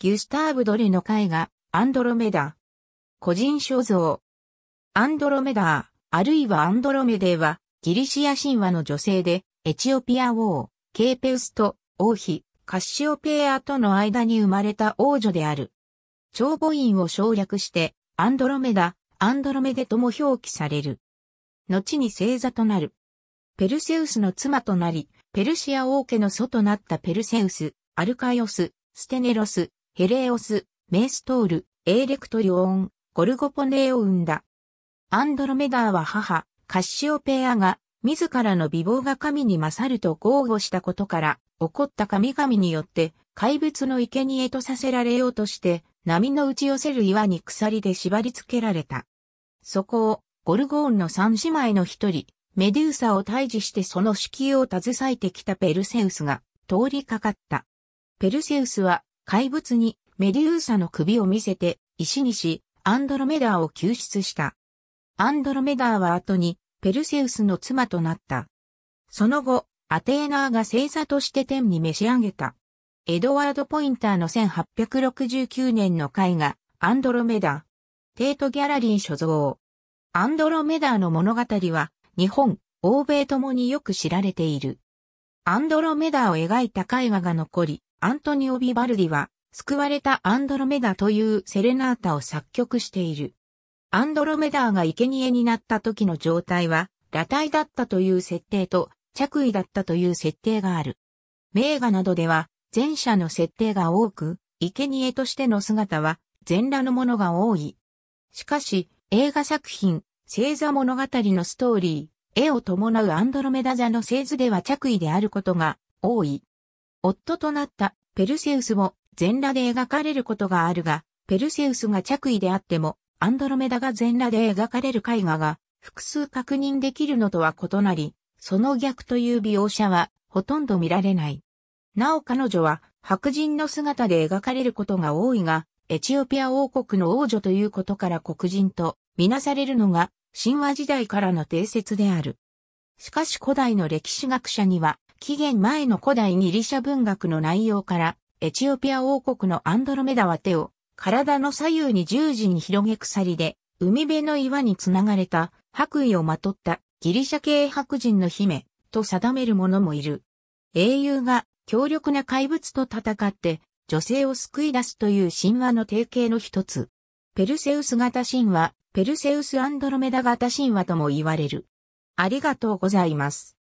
ギュスターブ・ドレの絵画、アンドロメダ。個人肖像。アンドロメダー、あるいはアンドロメデーは、ギリシア神話の女性で、エチオピア王、ケーペウスと王妃、カッシオペアとの間に生まれた王女である。長母院を省略して、アンドロメダ、アンドロメデとも表記される。後に星座となる。ペルセウスの妻となり、ペルシア王家の祖となったペルセウス、アルカイオス、ステネロス、ヘレオス、メイストール、エーレクトリオン、ゴルゴポネを生んだ。アンドロメダーは母、カッシオペアが、自らの美貌が神に勝ると豪語したことから、怒った神々によって、怪物の生贄とさせられようとして、波の打ち寄せる岩に鎖で縛り付けられた。そこを、ゴルゴーンの三姉妹の一人、メデューサを退治してその子宮を携えてきたペルセウスが、通りかかった。ペルセウスは、怪物にメデューサの首を見せて、石にし、アンドロメダーを救出した。アンドロメダーは後に、ペルセウスの妻となった。その後、アテーナーが星座として天に召し上げた。エドワード・ポインターの1869年の絵画、アンドロメダー。テートギャラリー所蔵。アンドロメダーの物語は、日本、欧米ともによく知られている。アンドロメダーを描いた絵画が残り、アントニオ・ビバルディは、救われたアンドロメダというセレナータを作曲している。アンドロメダーが生贄になった時の状態は、裸体だったという設定と、着衣だったという設定がある。名画などでは、前者の設定が多く、生贄としての姿は、全裸のものが多い。しかし、映画作品、星座物語のストーリー、絵を伴うアンドロメダ座の星図では着衣であることが多い。夫となったペルセウスも全裸で描かれることがあるが、ペルセウスが着衣であっても、アンドロメダが全裸で描かれる絵画が複数確認できるのとは異なり、その逆という描写はほとんど見られない。なお彼女は白人の姿で描かれることが多いが、エチオピア王国の王女ということから黒人とみなされるのが神話時代からの定説である。しかし古代の歴史学者には紀元前の古代ギリシャ文学の内容から、エチオピア王国のアンドロメダは手を、体の左右に十字に広げ鎖で、海辺の岩につながれた白衣をまとったギリシャ系白人の姫と定める者もいる。英雄が強力な怪物と戦って女性を救い出すという神話の定型の一つ。ペルセウス型神話、ペルセウスアンドロメダ型神話とも言われる。ありがとうございます。